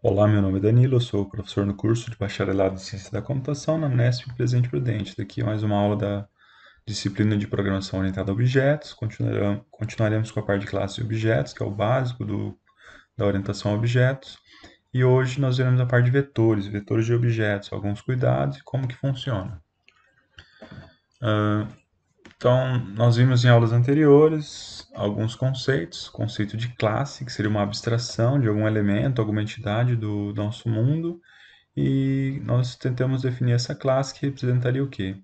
Olá, meu nome é Danilo, sou professor no curso de Bacharelado em Ciência da Computação na Unesp Presente Prudente. Daqui é mais uma aula da disciplina de Programação Orientada a Objetos. Continuaremos, continuaremos com a parte de classe de objetos, que é o básico do, da orientação a objetos. E hoje nós veremos a parte de vetores, vetores de objetos, alguns cuidados e como que funciona. Uh, então, nós vimos em aulas anteriores alguns conceitos, conceito de classe, que seria uma abstração de algum elemento, alguma entidade do nosso mundo, e nós tentamos definir essa classe que representaria o quê?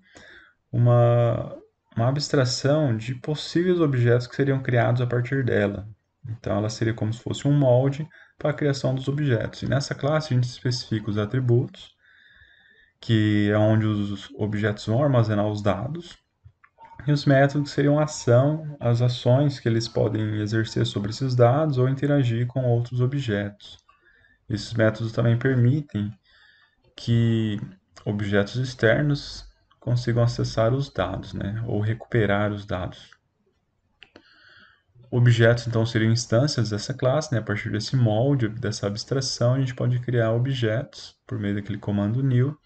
Uma, uma abstração de possíveis objetos que seriam criados a partir dela. Então, ela seria como se fosse um molde para a criação dos objetos. E nessa classe, a gente especifica os atributos, que é onde os objetos vão armazenar os dados, e os métodos seriam ação, as ações que eles podem exercer sobre esses dados ou interagir com outros objetos. Esses métodos também permitem que objetos externos consigam acessar os dados, né, ou recuperar os dados. Objetos, então, seriam instâncias dessa classe, né, a partir desse molde, dessa abstração, a gente pode criar objetos por meio daquele comando new.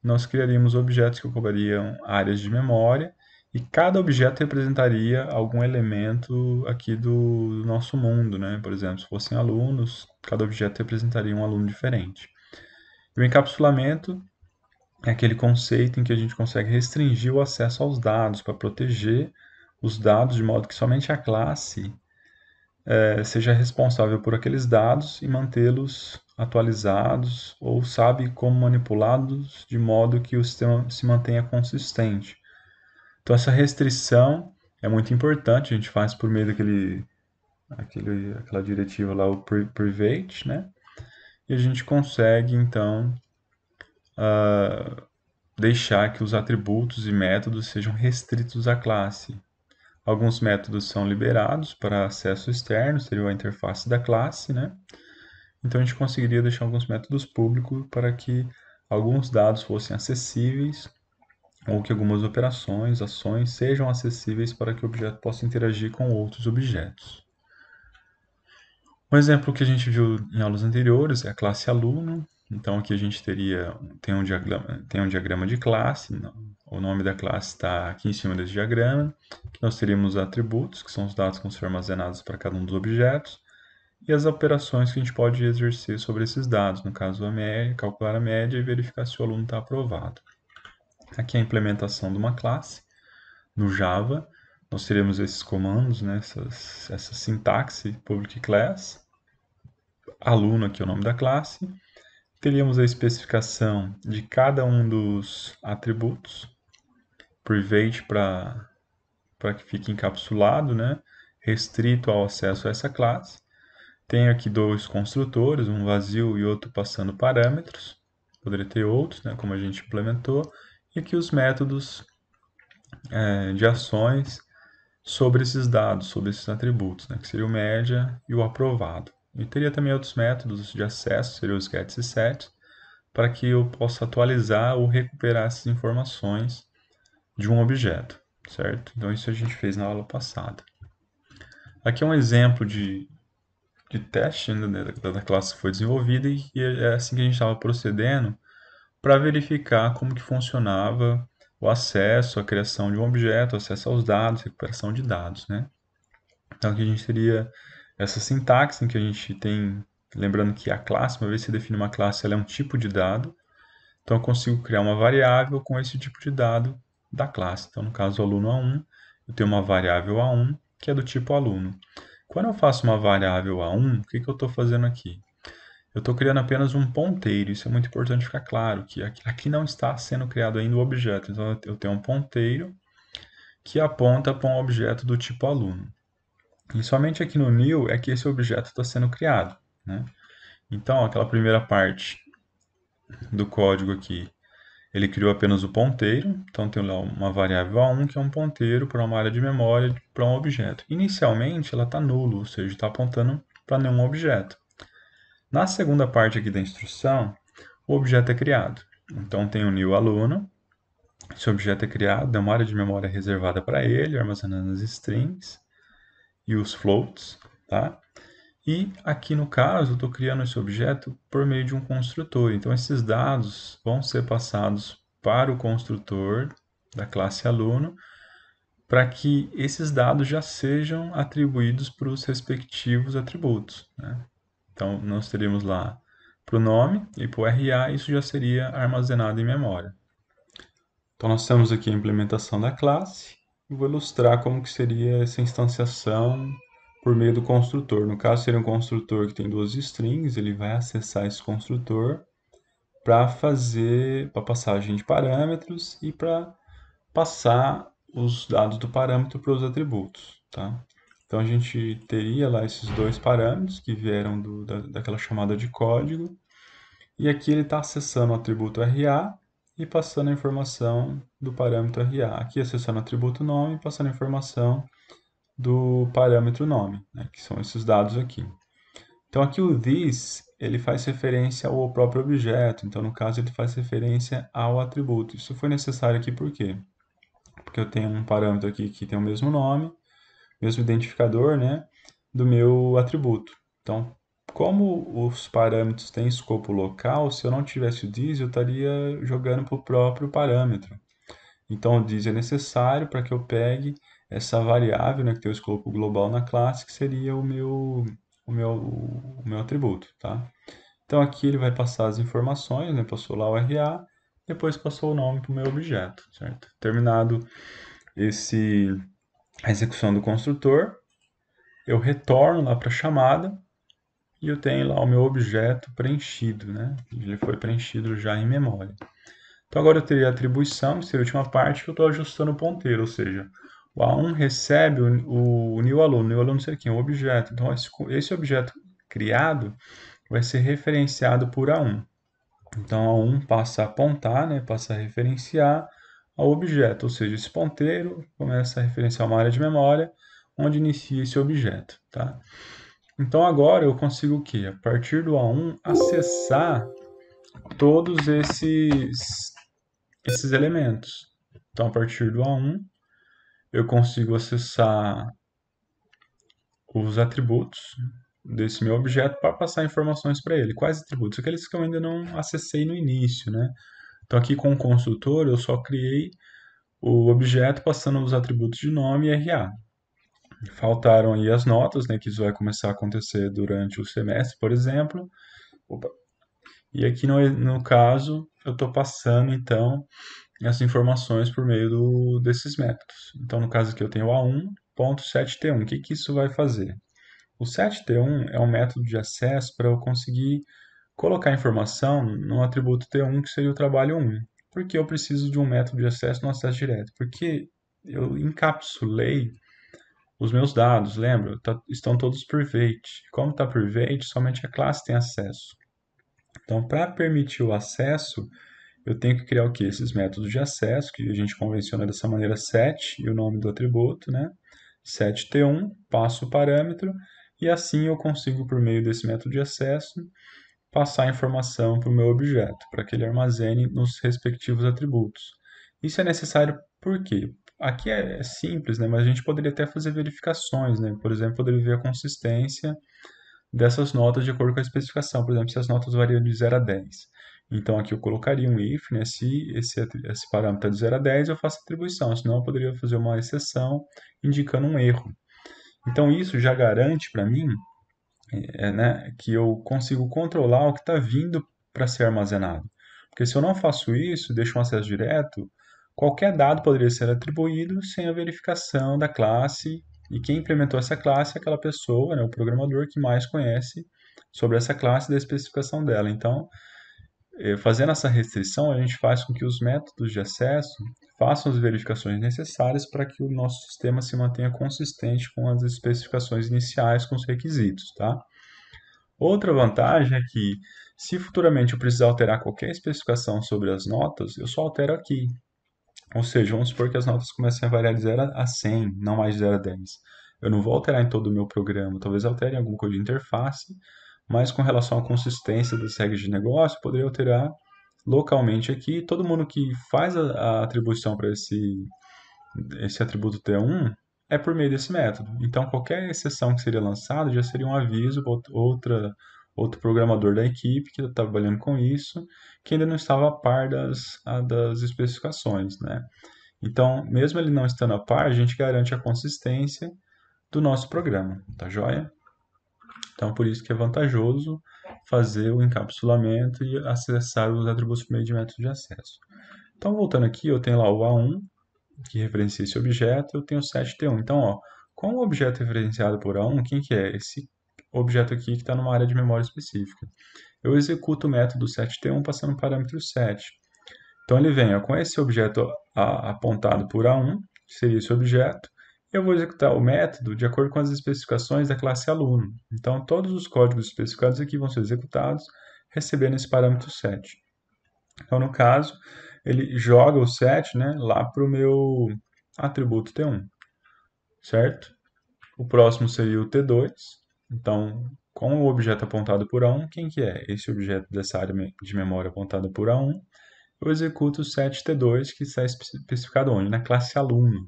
Nós criaríamos objetos que ocupariam áreas de memória e cada objeto representaria algum elemento aqui do, do nosso mundo, né? Por exemplo, se fossem alunos, cada objeto representaria um aluno diferente. E o encapsulamento é aquele conceito em que a gente consegue restringir o acesso aos dados para proteger os dados de modo que somente a classe é, seja responsável por aqueles dados e mantê-los atualizados ou sabe como manipulá-los de modo que o sistema se mantenha consistente. Então, essa restrição é muito importante, a gente faz por meio daquele, aquele, aquela diretiva lá, o private, né? E a gente consegue, então, uh, deixar que os atributos e métodos sejam restritos à classe. Alguns métodos são liberados para acesso externo, seria a interface da classe, né? Então a gente conseguiria deixar alguns métodos públicos para que alguns dados fossem acessíveis ou que algumas operações, ações sejam acessíveis para que o objeto possa interagir com outros objetos. Um exemplo que a gente viu em aulas anteriores é a classe aluno. Então aqui a gente teria tem um diagrama, tem um diagrama de classe, o nome da classe está aqui em cima desse diagrama. nós teríamos atributos, que são os dados que vão ser armazenados para cada um dos objetos, e as operações que a gente pode exercer sobre esses dados, no caso a média, calcular a média e verificar se o aluno está aprovado. Aqui é a implementação de uma classe. No Java, nós teremos esses comandos, né, essas, essa sintaxe public class. Aluno aqui é o nome da classe. Teríamos a especificação de cada um dos atributos. Private para que fique encapsulado, né, restrito ao acesso a essa classe. Tenho aqui dois construtores, um vazio e outro passando parâmetros. Poderia ter outros, né, como a gente implementou e que os métodos é, de ações sobre esses dados, sobre esses atributos, né, que seria o média e o aprovado. E teria também outros métodos de acesso, seriam os gets e sets, para que eu possa atualizar ou recuperar essas informações de um objeto, certo? Então isso a gente fez na aula passada. Aqui é um exemplo de, de teste né, da, da classe que foi desenvolvida e é assim que a gente estava procedendo, para verificar como que funcionava o acesso, a criação de um objeto, acesso aos dados, recuperação de dados, né? Então aqui a gente teria essa sintaxe em que a gente tem, lembrando que a classe, uma vez que você define uma classe, ela é um tipo de dado, então eu consigo criar uma variável com esse tipo de dado da classe. Então no caso aluno A1, eu tenho uma variável A1 que é do tipo aluno. Quando eu faço uma variável A1, o que, que eu estou fazendo aqui? Eu estou criando apenas um ponteiro, isso é muito importante ficar claro, que aqui não está sendo criado ainda o objeto. Então, eu tenho um ponteiro que aponta para um objeto do tipo aluno. E somente aqui no new é que esse objeto está sendo criado. Né? Então, aquela primeira parte do código aqui, ele criou apenas o ponteiro. Então, tem lá uma variável A1, que é um ponteiro para uma área de memória, para um objeto. Inicialmente, ela está nulo, ou seja, está apontando para nenhum objeto. Na segunda parte aqui da instrução, o objeto é criado. Então, tem o new aluno, esse objeto é criado, é uma área de memória reservada para ele, armazenando as strings e os floats, tá? E aqui no caso, eu estou criando esse objeto por meio de um construtor. Então, esses dados vão ser passados para o construtor da classe aluno, para que esses dados já sejam atribuídos para os respectivos atributos. Né? Então, nós teríamos lá para o nome e para o RA, isso já seria armazenado em memória. Então, nós temos aqui a implementação da classe. E vou ilustrar como que seria essa instanciação por meio do construtor. No caso, seria um construtor que tem duas strings, ele vai acessar esse construtor para fazer para passagem de parâmetros e para passar os dados do parâmetro para os atributos, tá? Então a gente teria lá esses dois parâmetros que vieram do, da, daquela chamada de código. E aqui ele está acessando o atributo RA e passando a informação do parâmetro RA. Aqui acessando o atributo nome e passando a informação do parâmetro nome, né, que são esses dados aqui. Então aqui o this ele faz referência ao próprio objeto, então no caso ele faz referência ao atributo. Isso foi necessário aqui por quê? Porque eu tenho um parâmetro aqui que tem o mesmo nome, mesmo identificador né, do meu atributo. Então, como os parâmetros têm escopo local, se eu não tivesse o diesel, eu estaria jogando para o próprio parâmetro. Então, o diesel é necessário para que eu pegue essa variável né, que tem o escopo global na classe, que seria o meu, o meu, o meu atributo. Tá? Então, aqui ele vai passar as informações, né, passou lá o RA, depois passou o nome para o meu objeto. Certo? Terminado esse a execução do construtor, eu retorno lá para a chamada e eu tenho lá o meu objeto preenchido, né? Ele foi preenchido já em memória. Então agora eu teria a atribuição, que seria a última parte, que eu estou ajustando o ponteiro, ou seja, o A1 recebe o, o new aluno, o new aluno seria quem? O objeto. Então esse, esse objeto criado vai ser referenciado por A1. Então A1 passa a apontar, né? passa a referenciar, ao objeto, ou seja, esse ponteiro começa a referenciar uma área de memória onde inicia esse objeto. Tá? Então agora eu consigo o quê? A partir do A1 acessar todos esses, esses elementos. Então a partir do A1 eu consigo acessar os atributos desse meu objeto para passar informações para ele. Quais atributos? Aqueles que eu ainda não acessei no início, né? Então aqui com o construtor eu só criei o objeto passando os atributos de nome e RA. Faltaram aí as notas, né, que isso vai começar a acontecer durante o semestre, por exemplo. Opa. E aqui no, no caso eu estou passando então essas informações por meio do, desses métodos. Então no caso aqui eu tenho A1.7T1. O que, que isso vai fazer? O 7T1 é um método de acesso para eu conseguir colocar a informação no atributo T1, que seria o trabalho 1. Porque eu preciso de um método de acesso no acesso direto. Porque eu encapsulei os meus dados, lembra? Tá, estão todos private. Como está private, somente a classe tem acesso. Então, para permitir o acesso, eu tenho que criar o que? Esses métodos de acesso, que a gente convenciona dessa maneira set e o nome do atributo, né? set t1, passo o parâmetro, e assim eu consigo, por meio desse método de acesso, passar a informação para o meu objeto, para que ele armazene nos respectivos atributos. Isso é necessário por quê? Aqui é, é simples, né? mas a gente poderia até fazer verificações. Né? Por exemplo, poderia ver a consistência dessas notas de acordo com a especificação. Por exemplo, se as notas variam de 0 a 10. Então, aqui eu colocaria um if, né? se esse, esse parâmetro é de 0 a 10, eu faço atribuição. Senão, eu poderia fazer uma exceção indicando um erro. Então, isso já garante para mim é, né, que eu consigo controlar o que está vindo para ser armazenado. Porque se eu não faço isso, deixo um acesso direto, qualquer dado poderia ser atribuído sem a verificação da classe e quem implementou essa classe é aquela pessoa, né, o programador que mais conhece sobre essa classe e da especificação dela. Então, é, fazendo essa restrição, a gente faz com que os métodos de acesso façam as verificações necessárias para que o nosso sistema se mantenha consistente com as especificações iniciais, com os requisitos. Tá? Outra vantagem é que, se futuramente eu precisar alterar qualquer especificação sobre as notas, eu só altero aqui. Ou seja, vamos supor que as notas comecem a variar de 0 a 100, não mais de 0 a 10. Eu não vou alterar em todo o meu programa, talvez altere em alguma coisa de interface, mas com relação à consistência das regras de negócio, poderia alterar localmente aqui. Todo mundo que faz a, a atribuição para esse, esse atributo T1 é por meio desse método. Então, qualquer exceção que seria lançada já seria um aviso para outro programador da equipe que está trabalhando com isso, que ainda não estava a par das, a, das especificações. Né? Então, mesmo ele não estando a par, a gente garante a consistência do nosso programa, tá joia? Então, por isso que é vantajoso fazer o encapsulamento e acessar os atributos por meio de métodos de acesso. Então, voltando aqui, eu tenho lá o A1, que referencia esse objeto, eu tenho o 7T1. Então, ó, com o objeto referenciado por A1, quem que é? Esse objeto aqui que está numa área de memória específica. Eu executo o método 7T1 passando o parâmetro 7. Então, ele vem ó, com esse objeto apontado por A1, que seria esse objeto, eu vou executar o método de acordo com as especificações da classe aluno. Então, todos os códigos especificados aqui vão ser executados recebendo esse parâmetro set. Então, no caso, ele joga o set né, lá para o meu atributo T1, certo? O próximo seria o T2. Então, com o objeto apontado por A1, quem que é? Esse objeto dessa área de memória apontada por A1, eu executo o set T2 que está especificado onde? Na classe aluno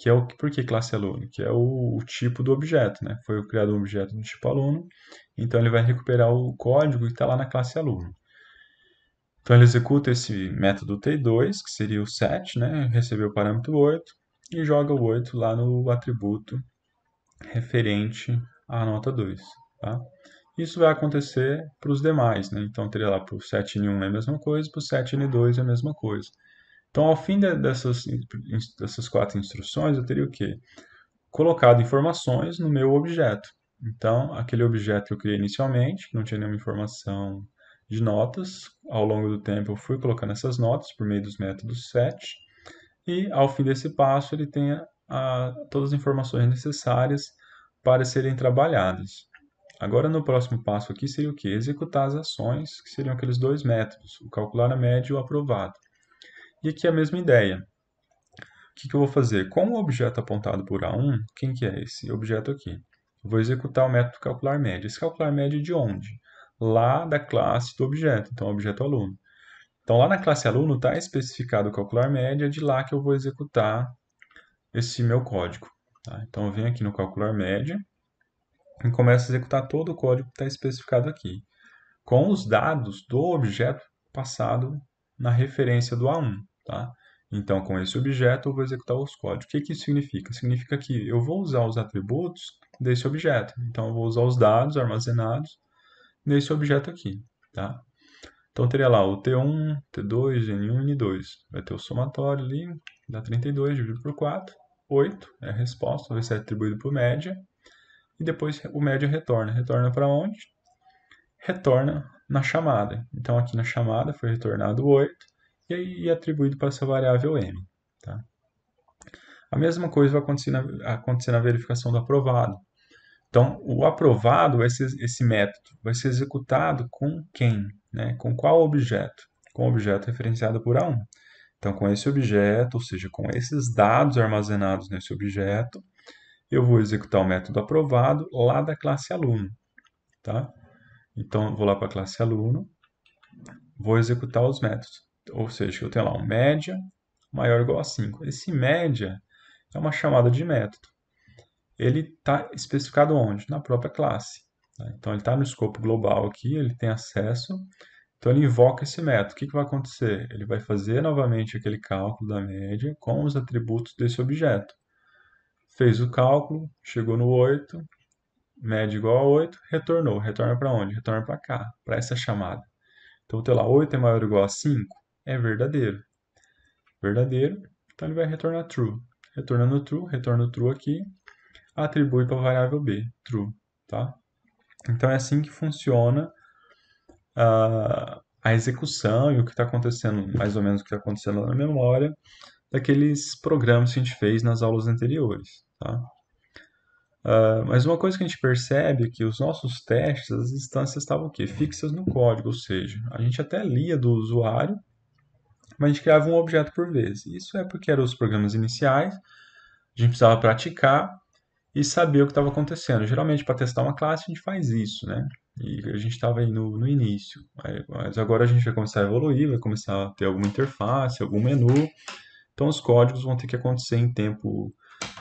que é o por que classe aluno, que é o, o, tipo do objeto, né? Foi criado um objeto do tipo aluno, então ele vai recuperar o código que está lá na classe aluno. Então ele executa esse método t2, que seria o set, né? Recebeu o parâmetro 8 e joga o 8 lá no atributo referente à nota 2, tá? Isso vai acontecer para os demais, né? Então teria lá para o 7 n1 é a mesma coisa, para o 7 n2 é a mesma coisa. Então, ao fim de, dessas, dessas quatro instruções, eu teria o quê? Colocado informações no meu objeto. Então, aquele objeto que eu criei inicialmente, que não tinha nenhuma informação de notas, ao longo do tempo eu fui colocando essas notas por meio dos métodos set, e ao fim desse passo ele tem a, a, todas as informações necessárias para serem trabalhadas. Agora, no próximo passo aqui seria o que? Executar as ações, que seriam aqueles dois métodos, o calcular a média e o aprovado. E aqui é a mesma ideia. O que, que eu vou fazer? Com o objeto apontado por A1, quem que é esse objeto aqui? Eu vou executar o método calcular média. Esse calcular média é de onde? Lá da classe do objeto, então objeto aluno. Então lá na classe aluno está especificado o calcular média, é de lá que eu vou executar esse meu código. Tá? Então eu venho aqui no calcular média e começo a executar todo o código que está especificado aqui, com os dados do objeto passado na referência do A1. Tá? Então, com esse objeto, eu vou executar os códigos. O que, que isso significa? Significa que eu vou usar os atributos desse objeto. Então, eu vou usar os dados armazenados nesse objeto aqui. Tá? Então, teria lá o T1, T2, N1 N2. Vai ter o somatório ali, dá 32 dividido por 4. 8 é a resposta, vai ser atribuído por média. E depois o média retorna. Retorna para onde? Retorna na chamada. Então, aqui na chamada foi retornado 8 e aí é atribuído para essa variável m. Tá? A mesma coisa vai acontecer na, acontecer na verificação do aprovado. Então, o aprovado, esse, esse método, vai ser executado com quem? Né? Com qual objeto? Com o objeto referenciado por A1. Então, com esse objeto, ou seja, com esses dados armazenados nesse objeto, eu vou executar o método aprovado lá da classe aluno. Tá? Então, eu vou lá para a classe aluno, vou executar os métodos ou seja, que eu tenho lá um média maior ou igual a 5. Esse média é uma chamada de método. Ele está especificado onde? Na própria classe. Né? Então, ele está no escopo global aqui, ele tem acesso. Então, ele invoca esse método. O que, que vai acontecer? Ele vai fazer novamente aquele cálculo da média com os atributos desse objeto. Fez o cálculo, chegou no 8, média igual a 8, retornou. Retorna para onde? Retorna para cá, para essa chamada. Então, vou ter lá 8 é maior ou igual a 5 é verdadeiro. Verdadeiro, então ele vai retornar true. Retornando true, retorna true aqui, atribui para a variável b, true, tá? Então é assim que funciona a, ah, a execução e o que está acontecendo, mais ou menos o que está acontecendo na memória daqueles programas que a gente fez nas aulas anteriores, tá? Uh, mas uma coisa que a gente percebe é que os nossos testes, as instâncias estavam o quê? Fixas no código, ou seja, a gente até lia do usuário, mas a gente criava um objeto por vez. Isso é porque eram os programas iniciais, a gente precisava praticar e saber o que estava acontecendo. Geralmente, para testar uma classe, a gente faz isso, né? E a gente estava aí no, no início. Mas agora a gente vai começar a evoluir, vai começar a ter alguma interface, algum menu. Então, os códigos vão ter que acontecer em tempo...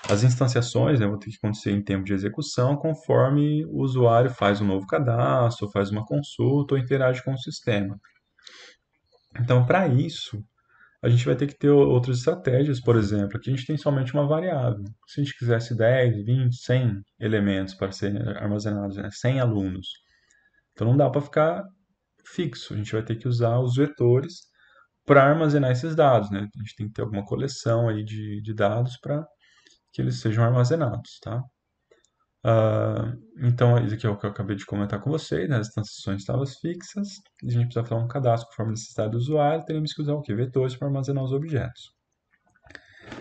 As instanciações né, vão ter que acontecer em tempo de execução, conforme o usuário faz um novo cadastro, faz uma consulta ou interage com o sistema. Então, para isso, a gente vai ter que ter outras estratégias, por exemplo. Aqui a gente tem somente uma variável. Se a gente quisesse 10, 20, 100 elementos para serem armazenados, né? 100 alunos. Então não dá para ficar fixo. A gente vai ter que usar os vetores para armazenar esses dados. Né? A gente tem que ter alguma coleção aí de, de dados para que eles sejam armazenados. Tá? Uh, então, isso aqui é o que eu acabei de comentar com vocês, né? as transações estavam fixas, a gente precisa falar um cadastro conforme a necessidade do usuário, teremos que usar o que? Vetores para armazenar os objetos.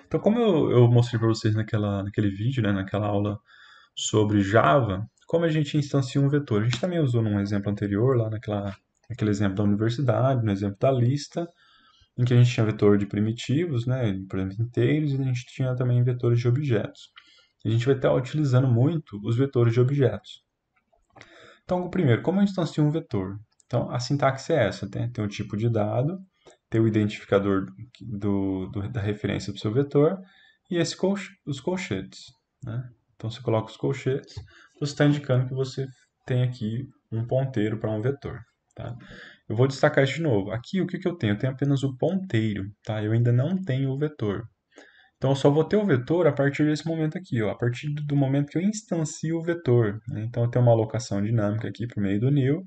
Então, como eu, eu mostrei para vocês naquela, naquele vídeo, né? naquela aula sobre Java, como a gente instancia um vetor? A gente também usou num exemplo anterior, lá naquela, naquele exemplo da universidade, no exemplo da lista, em que a gente tinha vetor de primitivos, né? por exemplo, inteiros, e a gente tinha também vetores de objetos. A gente vai estar utilizando muito os vetores de objetos. Então, primeiro, como eu instancio um vetor? Então, a sintaxe é essa, né? tem, tem o tipo de dado, tem o identificador do, do da referência do seu vetor e esse os colchetes. Né? Então, você coloca os colchetes, você está indicando que você tem aqui um ponteiro para um vetor. Tá? Eu vou destacar isso de novo. Aqui, o que, que eu tenho? Eu tenho apenas o ponteiro, tá? eu ainda não tenho o vetor. Então, eu só vou ter o vetor a partir desse momento aqui, ó, a partir do momento que eu instancio o vetor. Né? Então, eu tenho uma alocação dinâmica aqui por meio do new,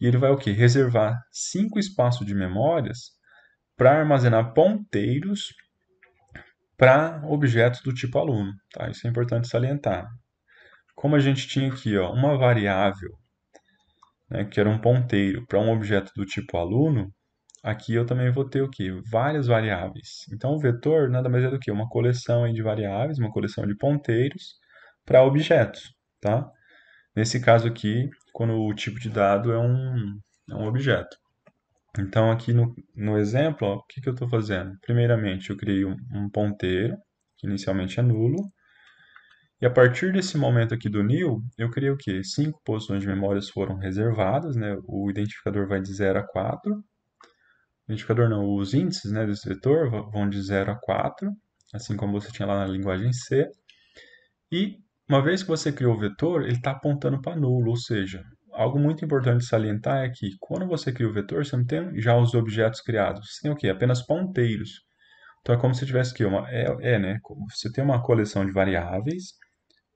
e ele vai o quê? reservar cinco espaços de memórias para armazenar ponteiros para objetos do tipo aluno. Tá? Isso é importante salientar. Como a gente tinha aqui ó, uma variável, né, que era um ponteiro, para um objeto do tipo aluno, aqui eu também vou ter o que? Várias variáveis. Então, o vetor nada mais é do que uma coleção de variáveis, uma coleção de ponteiros para objetos, tá? Nesse caso aqui, quando o tipo de dado é um, é um objeto. Então, aqui no, no exemplo, ó, o que, que eu estou fazendo? Primeiramente, eu criei um, um, ponteiro, que inicialmente é nulo. E a partir desse momento aqui do new, eu criei o quê? Cinco posições de memórias foram reservadas, né? O identificador vai de 0 a 4. Indicador não, os índices né, desse vetor vão de 0 a 4, assim como você tinha lá na linguagem C. E uma vez que você criou o vetor, ele está apontando para nulo, ou seja, algo muito importante salientar é que quando você cria o vetor, você não tem já os objetos criados, você tem o quê? Apenas ponteiros. Então é como se tivesse que uma é, é né? Você tem uma coleção de variáveis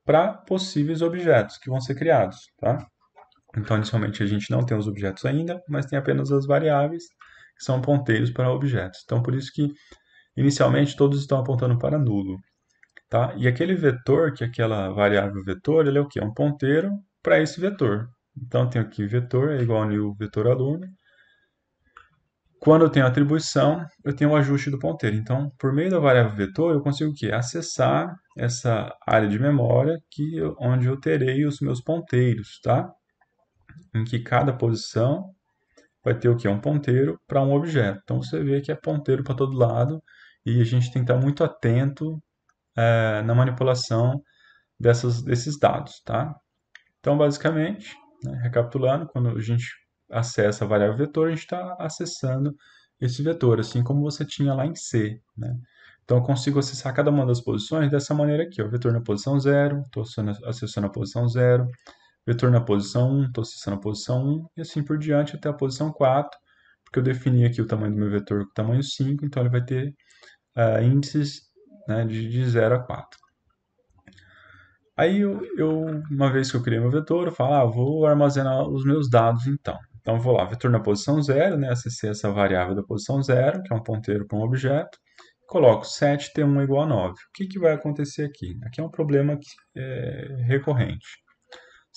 para possíveis objetos que vão ser criados, tá? Então inicialmente a gente não tem os objetos ainda, mas tem apenas as variáveis que são ponteiros para objetos. Então, por isso que inicialmente todos estão apontando para nulo. Tá? E aquele vetor, que é aquela variável vetor, ele é o quê? É um ponteiro para esse vetor. Então, tenho aqui vetor é igual a new vetor aluno. Quando eu tenho atribuição, eu tenho o ajuste do ponteiro. Então, por meio da variável vetor, eu consigo o quê? acessar essa área de memória que, onde eu terei os meus ponteiros, tá? em que cada posição vai ter o que? Um ponteiro para um objeto. Então você vê que é ponteiro para todo lado e a gente tem que estar muito atento é, na manipulação dessas, desses dados. Tá? Então, basicamente, né, recapitulando, quando a gente acessa a variável vetor, a gente está acessando esse vetor, assim como você tinha lá em C. Né? Então, eu consigo acessar cada uma das posições dessa maneira aqui. O vetor na posição 0, estou acessando a posição 0, vetor na posição 1, estou acessando a posição 1 e assim por diante até a posição 4, porque eu defini aqui o tamanho do meu vetor com tamanho 5, então ele vai ter uh, índices né, de, de 0 a 4. Aí, eu, eu, uma vez que eu criei meu vetor, eu falo, ah, vou armazenar os meus dados então. Então, vou lá, vetor na posição 0, né, acessei essa variável da posição 0, que é um ponteiro para um objeto, coloco 7t1 é igual a 9. O que, que vai acontecer aqui? Aqui é um problema que é recorrente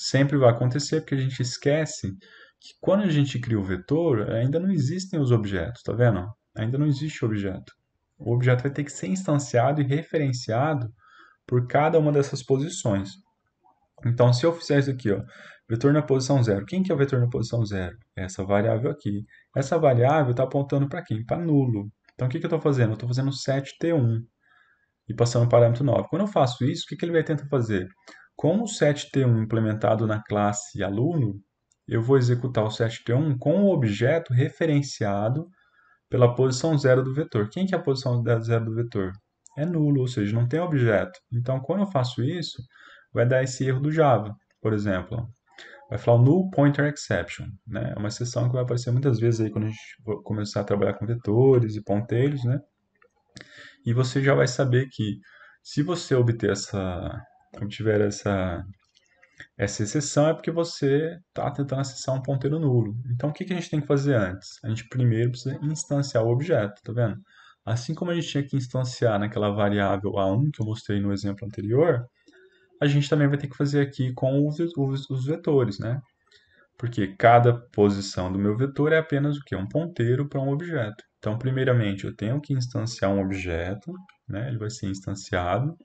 sempre vai acontecer, porque a gente esquece que quando a gente cria o vetor, ainda não existem os objetos, tá vendo? Ainda não existe o objeto. O objeto vai ter que ser instanciado e referenciado por cada uma dessas posições. Então, se eu fizer isso aqui, ó, vetor na posição zero. Quem que é o vetor na posição zero? É essa variável aqui. Essa variável está apontando para quem? Para nulo. Então, o que, que eu estou fazendo? Eu estou fazendo 7t1 e passando o parâmetro 9. Quando eu faço isso, o que, que ele vai tentar fazer? Com o setT1 implementado na classe aluno, eu vou executar o setT1 com o objeto referenciado pela posição zero do vetor. Quem que é a posição zero do vetor? É nulo, ou seja, não tem objeto. Então, quando eu faço isso, vai dar esse erro do Java, por exemplo. Vai falar o null pointer exception. Né? É uma exceção que vai aparecer muitas vezes aí quando a gente começar a trabalhar com vetores e ponteiros. Né? E você já vai saber que se você obter essa, então tiver essa, essa exceção é porque você está tentando acessar um ponteiro nulo. Então o que, que a gente tem que fazer antes? A gente primeiro precisa instanciar o objeto, tá vendo? Assim como a gente tinha que instanciar naquela variável A1 que eu mostrei no exemplo anterior, a gente também vai ter que fazer aqui com os, os, os vetores, né? Porque cada posição do meu vetor é apenas o que? Um ponteiro para um objeto. Então, primeiramente, eu tenho que instanciar um objeto, né? ele vai ser instanciado.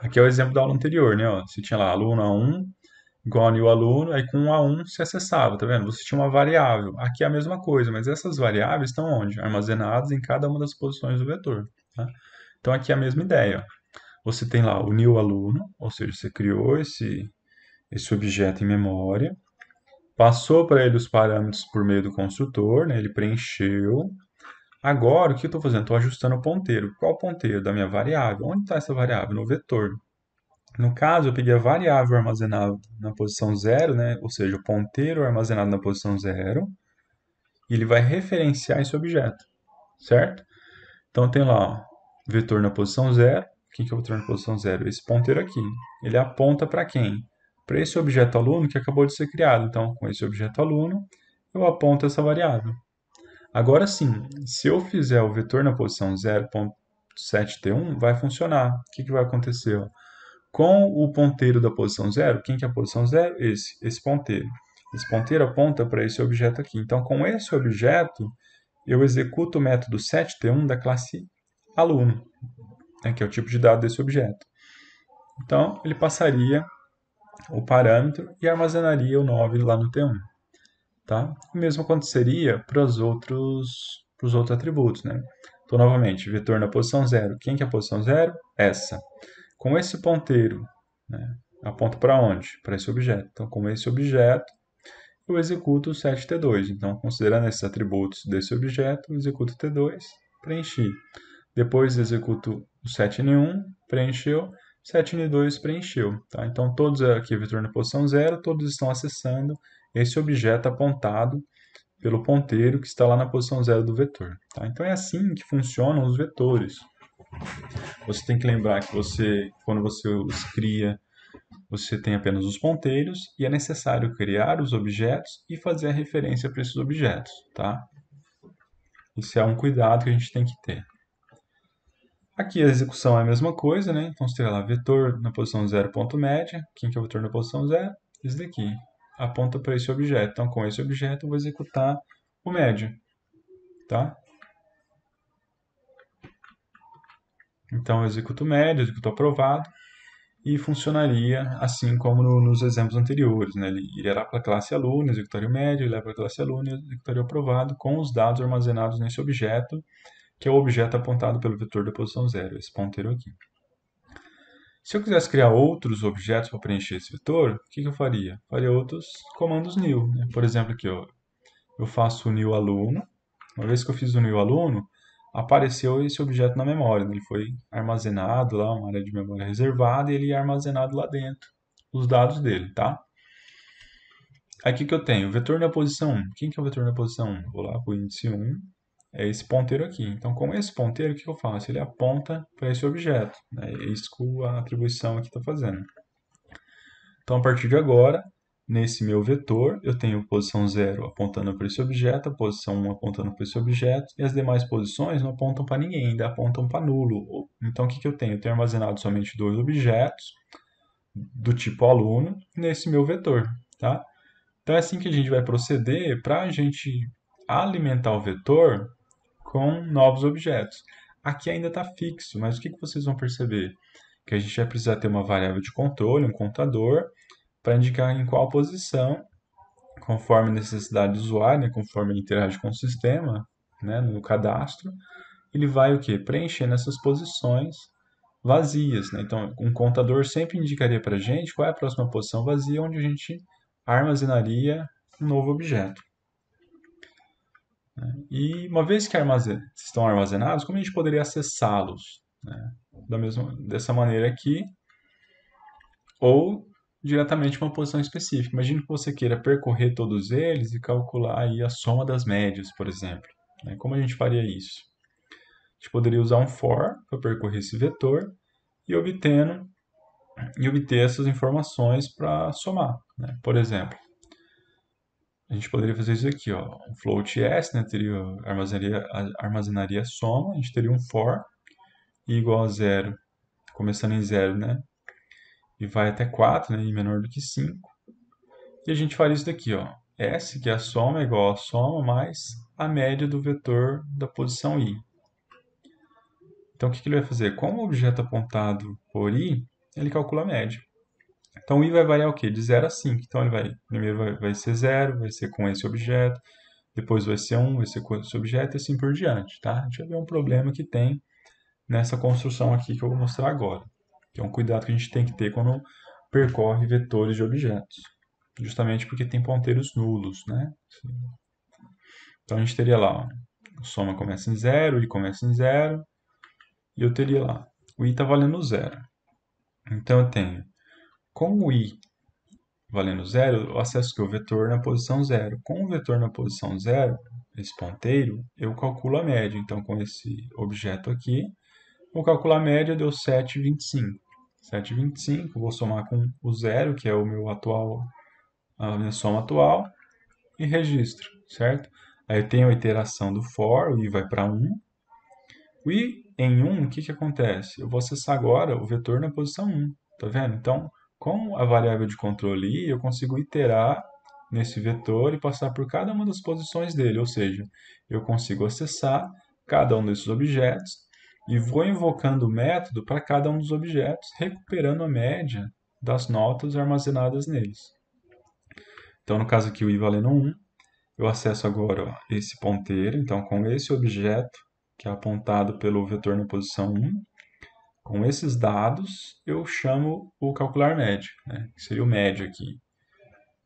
Aqui é o exemplo da aula anterior, né? Ó, você tinha lá aluno A1 igual a new aluno, aí com A1 se acessava, tá vendo? Você tinha uma variável. Aqui é a mesma coisa, mas essas variáveis estão onde? Armazenadas em cada uma das posições do vetor. Tá? Então aqui é a mesma ideia. Ó. Você tem lá o new aluno, ou seja, você criou esse, esse objeto em memória, passou para ele os parâmetros por meio do construtor, né? ele preencheu, Agora, o que eu estou fazendo? Estou ajustando o ponteiro. Qual o ponteiro? Da minha variável. Onde está essa variável? No vetor. No caso, eu peguei a variável armazenada na posição zero, né? ou seja, o ponteiro armazenado na posição zero, e ele vai referenciar esse objeto, certo? Então, tem lá, ó, vetor na posição zero, quem que é o vetor na posição zero? Esse ponteiro aqui. Ele aponta para quem? Para esse objeto aluno que acabou de ser criado. Então, com esse objeto aluno, eu aponto essa variável. Agora sim, se eu fizer o vetor na posição 0.7t1, vai funcionar. O que, que vai acontecer? Com o ponteiro da posição 0, quem que é a posição 0? Esse, esse ponteiro. Esse ponteiro aponta para esse objeto aqui. Então, com esse objeto, eu executo o método 7t1 da classe aluno, né, que é o tipo de dado desse objeto. Então, ele passaria o parâmetro e armazenaria o 9 lá no T1. Tá? O mesmo aconteceria para os outros, os outros atributos. Né? Então, novamente, vetor na posição zero. Quem que é a posição zero? Essa. Com esse ponteiro, né, aponta para onde? Para esse objeto. Então, com esse objeto, eu executo o set T2. Então, considerando esses atributos desse objeto, eu executo T2, preenchi. Depois executo o set N1, preencheu. Set N2 preencheu. Tá? Então, todos aqui, vetor na posição zero, todos estão acessando esse objeto apontado pelo ponteiro que está lá na posição zero do vetor. Tá? Então é assim que funcionam os vetores. Você tem que lembrar que você, quando você os cria, você tem apenas os ponteiros e é necessário criar os objetos e fazer a referência para esses objetos. Tá? Isso é um cuidado que a gente tem que ter. Aqui a execução é a mesma coisa, né? Então você tem lá vetor na posição 0, ponto média. Quem que é o vetor na posição 0? Esse daqui aponta para esse objeto. Então, com esse objeto, eu vou executar o médio, tá? Então, eu executo o médio, executo o aprovado, e funcionaria assim como no, nos exemplos anteriores. Né? Ele irá para a classe aluno, executaria o médio, ele irá para a classe aluno, executaria o aprovado, com os dados armazenados nesse objeto, que é o objeto apontado pelo vetor da posição zero, esse ponteiro aqui. Se eu quisesse criar outros objetos para preencher esse vetor, o que, que eu faria? Eu faria outros comandos new. Né? Por exemplo, aqui ó, eu faço o new aluno. Uma vez que eu fiz o new aluno, apareceu esse objeto na memória. Né? Ele foi armazenado lá, uma área de memória reservada, e ele é armazenado lá dentro, os dados dele, tá? Aqui que eu tenho, o vetor na posição 1. Quem que é o vetor na posição 1? Vou lá para o índice 1, é esse ponteiro aqui. Então, com esse ponteiro, o que eu faço? Ele aponta para esse objeto. Né? É isso que a atribuição aqui está fazendo. Então, a partir de agora, nesse meu vetor, eu tenho posição 0 apontando para esse objeto, a posição 1 um apontando para esse objeto, e as demais posições não apontam para ninguém, ainda apontam para nulo. Então, o que, que eu tenho? Eu tenho armazenado somente dois objetos do tipo aluno nesse meu vetor. Tá? Então, é assim que a gente vai proceder para a gente alimentar o vetor com novos objetos. Aqui ainda está fixo, mas o que, que vocês vão perceber? Que a gente vai precisar ter uma variável de controle, um contador, para indicar em qual posição, conforme a necessidade do usuário, né, conforme ele interage com o sistema, né, no cadastro, ele vai o quê? Preencher nessas posições vazias. Né? Então, um contador sempre indicaria para a gente qual é a próxima posição vazia onde a gente armazenaria um novo objeto. Né? E uma vez que armazen estão armazenados, como a gente poderia acessá-los? Né? Da mesma, dessa maneira aqui, ou diretamente uma posição específica. Imagine que você queira percorrer todos eles e calcular aí a soma das médias, por exemplo. Né? Como a gente faria isso? A gente poderia usar um for para percorrer esse vetor e obtendo e obter essas informações para somar. Né? Por exemplo, a gente poderia fazer isso aqui, ó. Um float s, né, teria, armazenaria, armazenaria soma, a gente teria um for igual a zero, começando em zero, né, e vai até 4, né, e menor do que 5. E a gente faria isso daqui, ó. S, que é a soma, é igual a soma mais a média do vetor da posição i. Então, o que ele vai fazer? Como o objeto apontado por i, ele calcula a média. Então, o i vai variar o quê? De 0 a 5. Então, ele vai, primeiro vai, vai ser 0, vai ser com esse objeto, depois vai ser 1, um, vai ser com esse objeto e assim por diante, tá? A gente vai ver um problema que tem nessa construção aqui que eu vou mostrar agora. Que é um cuidado que a gente tem que ter quando percorre vetores de objetos. Justamente porque tem ponteiros nulos, né? Então, a gente teria lá, ó, soma começa em 0, i começa em 0, e eu teria lá, o i está valendo 0. Então, eu tenho com o i valendo zero, eu acesso o vetor na posição zero. Com o vetor na posição zero, esse ponteiro, eu calculo a média. Então, com esse objeto aqui, vou calcular a média, deu 7,25. 7,25, vou somar com o zero, que é o meu atual, a minha soma atual, e registro, certo? Aí eu tenho a iteração do for, o i vai para 1. O i em 1, o que, que acontece? Eu vou acessar agora o vetor na posição 1, tá vendo? Então, com a variável de controle i, eu consigo iterar nesse vetor e passar por cada uma das posições dele, ou seja, eu consigo acessar cada um desses objetos e vou invocando o método para cada um dos objetos, recuperando a média das notas armazenadas neles. Então, no caso aqui, o i valendo 1, eu acesso agora ó, esse ponteiro, então com esse objeto, que é apontado pelo vetor na posição 1, com esses dados, eu chamo o calcular médio, né, que seria o médio aqui.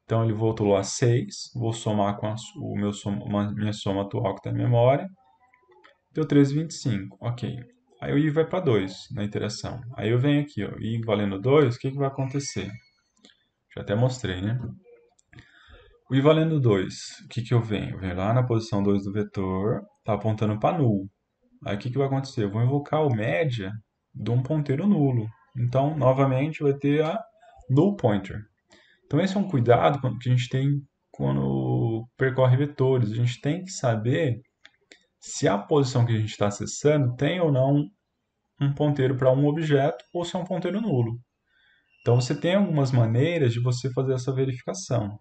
Então, ele voltou lá 6, vou somar com a, o meu soma, minha soma atual que está em memória. Deu 3,25, ok. Aí o i vai para 2 na interação. Aí eu venho aqui, ó, i valendo 2, o que, que vai acontecer? Já até mostrei, né? O i valendo 2, o que, que eu venho? Eu venho lá na posição 2 do vetor, está apontando para nulo. Aí o que, que vai acontecer? Eu vou invocar o média de um ponteiro nulo. Então, novamente, vai ter a null pointer. Então, esse é um cuidado que a gente tem quando percorre vetores. A gente tem que saber se a posição que a gente está acessando tem ou não um ponteiro para um objeto ou se é um ponteiro nulo. Então, você tem algumas maneiras de você fazer essa verificação.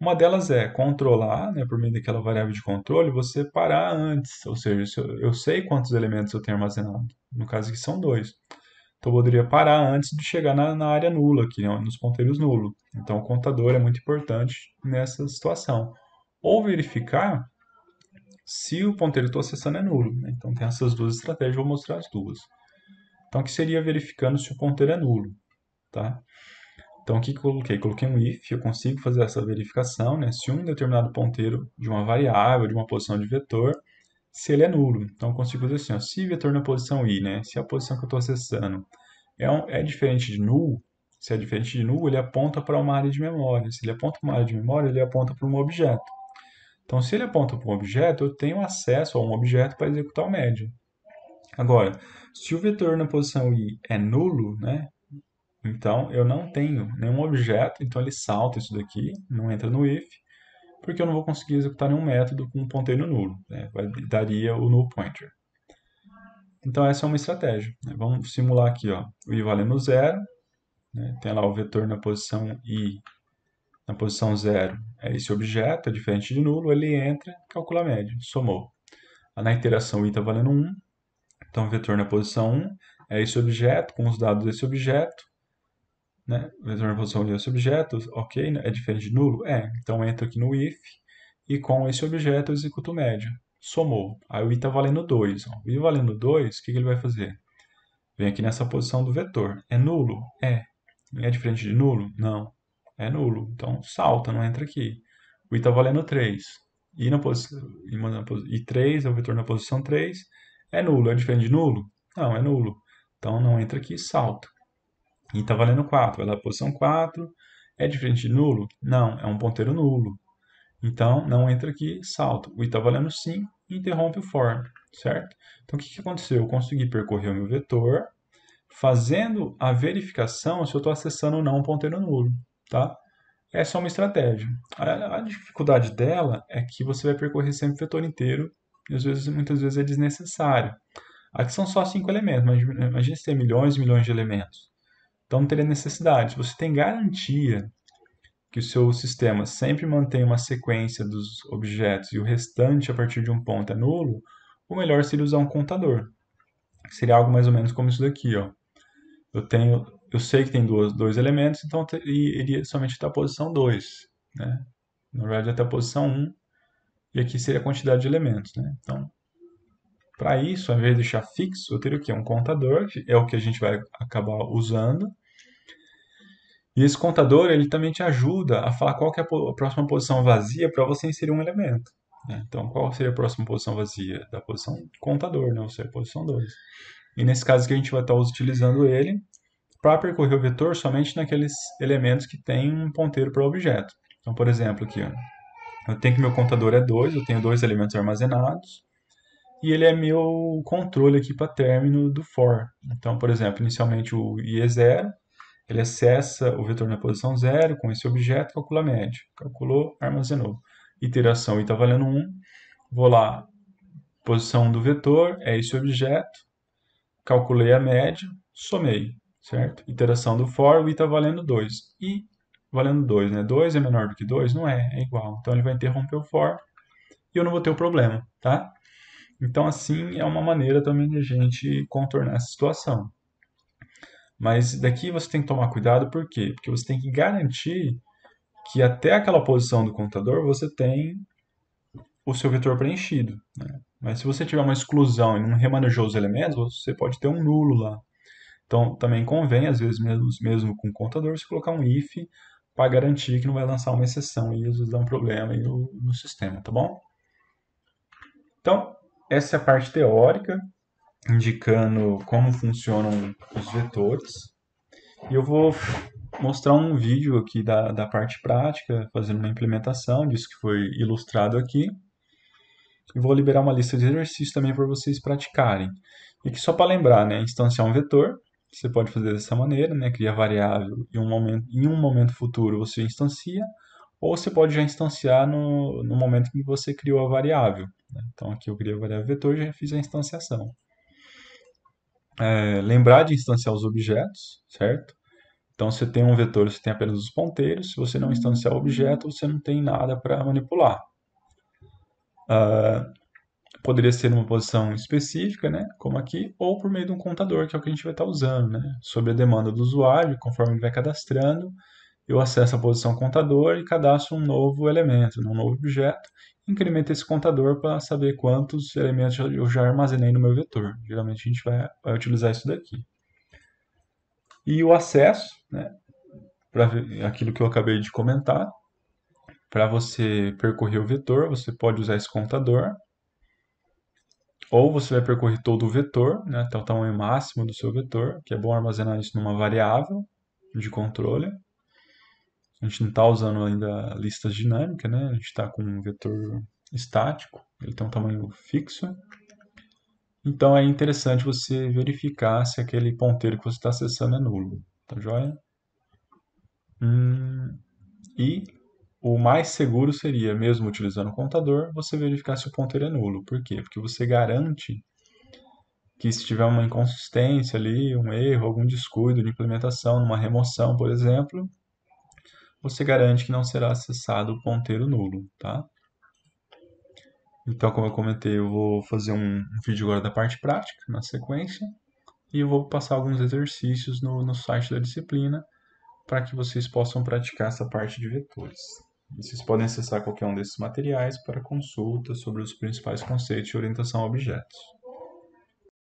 Uma delas é controlar, né, por meio daquela variável de controle, você parar antes, ou seja, eu sei quantos elementos eu tenho armazenado, no caso aqui são dois. Então eu poderia parar antes de chegar na, na área nula, aqui, né, nos ponteiros nulo. Então o contador é muito importante nessa situação. Ou verificar se o ponteiro que estou acessando é nulo. Né? Então tem essas duas estratégias, vou mostrar as duas. Então que seria verificando se o ponteiro é nulo. Tá? Então, o que coloquei? Coloquei um if, eu consigo fazer essa verificação, né? Se um determinado ponteiro de uma variável, de uma posição de vetor, se ele é nulo. Então, eu consigo fazer assim, ó, se vetor na posição i, né? Se é a posição que eu estou acessando é, um, é diferente de null, se é diferente de null, ele aponta para uma área de memória. Se ele aponta para uma área de memória, ele aponta para um objeto. Então, se ele aponta para um objeto, eu tenho acesso a um objeto para executar o médio. Agora, se o vetor na posição i é nulo, né, então, eu não tenho nenhum objeto, então ele salta isso daqui, não entra no if, porque eu não vou conseguir executar nenhum método com um ponteiro nulo. Né? Daria o null pointer. Então, essa é uma estratégia. Né? Vamos simular aqui ó, o i valendo zero. Né? Tem lá o vetor na posição i, na posição zero. É esse objeto, é diferente de nulo, ele entra, calcula a média, somou. Na interação i está valendo 1. Então, o vetor na posição 1 é esse objeto com os dados desse objeto né? O vetor revolucionário é esse objeto, ok, né? é diferente de nulo? É. Então entro aqui no if e com esse objeto eu executo o médio. Somou. Aí o i está valendo 2. O i valendo 2, o que, que ele vai fazer? Vem aqui nessa posição do vetor. É nulo? É. É diferente de nulo? Não. É nulo. Então salta, não entra aqui. O i está valendo 3. I, na posição, I 3 é o vetor na posição 3. É nulo. É diferente de nulo? Não, é nulo. Então não entra aqui, salta. E está valendo 4. Ela é a posição 4. É diferente de nulo? Não, é um ponteiro nulo. Então, não entra aqui, salta. O i está valendo 5, interrompe o for, certo? Então, o que, que aconteceu? Eu consegui percorrer o meu vetor, fazendo a verificação se eu estou acessando ou não um ponteiro nulo, tá? Essa é uma estratégia. A, a, dificuldade dela é que você vai percorrer sempre o vetor inteiro, e às vezes, muitas vezes é desnecessário. Aqui são só cinco elementos, mas imagina se tem é milhões e milhões de elementos. Então não teria necessidade. Se você tem garantia que o seu sistema sempre mantém uma sequência dos objetos e o restante a partir de um ponto é nulo, o melhor seria usar um contador. Seria algo mais ou menos como isso daqui. Ó. Eu, tenho, eu sei que tem dois, dois elementos, então iria somente até a posição 2. Né? Na verdade, até a posição 1. Um, e aqui seria a quantidade de elementos. Né? Então, para isso, ao invés de deixar fixo, eu teria o quê? Um contador, que é o que a gente vai acabar usando. E esse contador ele também te ajuda a falar qual é a próxima posição vazia para você inserir um elemento. Né? Então, qual seria a próxima posição vazia? Da posição contador, né? ou seja, posição 2. E nesse caso aqui a gente vai estar tá utilizando ele para percorrer o vetor somente naqueles elementos que tem um ponteiro para o objeto. Então, por exemplo, aqui, ó, eu tenho que meu contador é 2, eu tenho dois elementos armazenados, e ele é meu controle aqui para término do for. Então, por exemplo, inicialmente o i é 0, ele acessa o vetor na posição zero com esse objeto, calcula a média. Calculou, armazenou. Iteração i está valendo 1. Vou lá, posição do vetor é esse objeto. Calculei a média, somei, certo? Iteração do for, i está valendo 2. I valendo 2, né? 2 é menor do que 2? Não é, é igual. Então ele vai interromper o for e eu não vou ter o problema, tá? Então assim é uma maneira também de a gente contornar essa situação. Mas daqui você tem que tomar cuidado, por quê? Porque você tem que garantir que até aquela posição do contador você tem o seu vetor preenchido. Né? Mas se você tiver uma exclusão e não remanejou os elementos, você pode ter um nulo lá. Então também convém, às vezes mesmo, mesmo com o contador, você colocar um if para garantir que não vai lançar uma exceção e às vezes dá um problema aí no, no sistema, tá bom? Então, essa é a parte teórica indicando como funcionam os vetores. E eu vou mostrar um vídeo aqui da, da parte prática, fazendo uma implementação disso que foi ilustrado aqui. E vou liberar uma lista de exercícios também para vocês praticarem. E que só para lembrar, né, instanciar um vetor, você pode fazer dessa maneira, né, cria variável e um momento, em um momento futuro você instancia, ou você pode já instanciar no, no momento em que você criou a variável. Né? Então aqui eu criei a variável vetor e já fiz a instanciação é, lembrar de instanciar os objetos, certo? Então, você tem um vetor, você tem apenas os ponteiros. Se você não uhum. instanciar o objeto, você não tem nada para manipular. Uh, poderia ser uma posição específica, né, como aqui, ou por meio de um contador, que é o que a gente vai estar tá usando, né, Sob a demanda do usuário, conforme ele vai cadastrando, eu acesso a posição contador e cadastro um novo elemento, né, um novo objeto, incrementa esse contador para saber quantos elementos eu já armazenei no meu vetor. Geralmente a gente vai, vai utilizar isso daqui. E o acesso, né, para aquilo que eu acabei de comentar, para você percorrer o vetor, você pode usar esse contador, ou você vai percorrer todo o vetor, né, até o tamanho máximo do seu vetor, que é bom armazenar isso numa variável de controle a gente não está usando ainda listas lista dinâmica, né? A gente está com um vetor estático, ele tem um tamanho fixo. Então é interessante você verificar se aquele ponteiro que você está acessando é nulo, tá joia? Hum, e o mais seguro seria, mesmo utilizando o contador, você verificar se o ponteiro é nulo. Por quê? Porque você garante que se tiver uma inconsistência ali, um erro, algum descuido de implementação, numa remoção, por exemplo, você garante que não será acessado o ponteiro nulo, tá? Então, como eu comentei, eu vou fazer um vídeo agora da parte prática, na sequência, e eu vou passar alguns exercícios no, no site da disciplina para que vocês possam praticar essa parte de vetores. E vocês podem acessar qualquer um desses materiais para consulta sobre os principais conceitos de orientação a objetos.